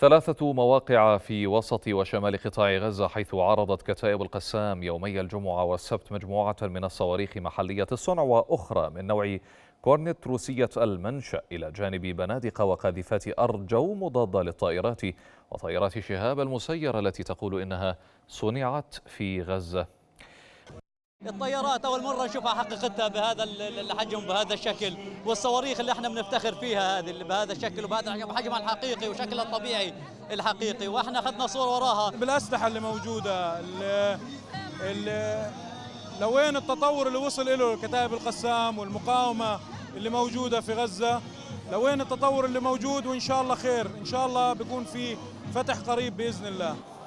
ثلاثة مواقع في وسط وشمال قطاع غزة حيث عرضت كتائب القسام يومي الجمعة والسبت مجموعة من الصواريخ محلية الصنع وأخرى من نوع كورنت روسية المنشأ إلى جانب بنادق وقاذفات أرجو مضادة للطائرات وطائرات شهاب المسيرة التي تقول إنها صنعت في غزة الطيارات اول مره نشوفها حقيقتها بهذا الحجم بهذا الشكل والصواريخ اللي احنا بنفتخر فيها هذه اللي بهذا الشكل وبهذا حجمها الحقيقي وشكلها الطبيعي الحقيقي واحنا اخذنا صور وراها بالاسلحه اللي موجوده اللي لوين التطور اللي وصل له كتائب القسام والمقاومه اللي موجوده في غزه لوين التطور اللي موجود وان شاء الله خير ان شاء الله بيكون في فتح قريب باذن الله